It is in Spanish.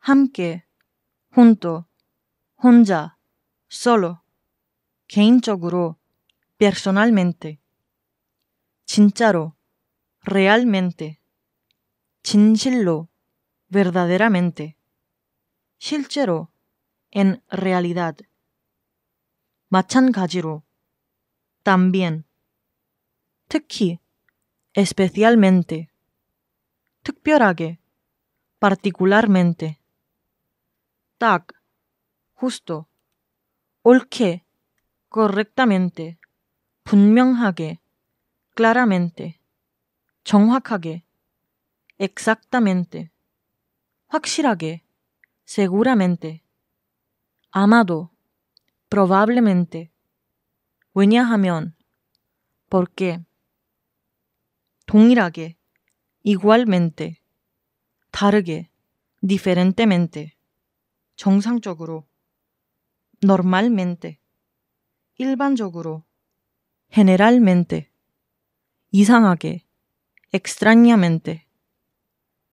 함께, junto, 혼자, solo, 개인적으로, personalmente, 진짜로, realmente, 진실로, verdaderamente, 실제로, en realidad, 마찬가지로, también, 특히, especialmente, 특별하게, particularmente, tak, justo, Olke correctamente, 분명하게, claramente, 정확하게, exactamente, 확실하게, seguramente, amado, probablemente, ¿Por qué? 동일하게, igualmente, Targe diferentemente. 정상적으로 normalmente 일반적으로 generalmente 이상하게 extrañamente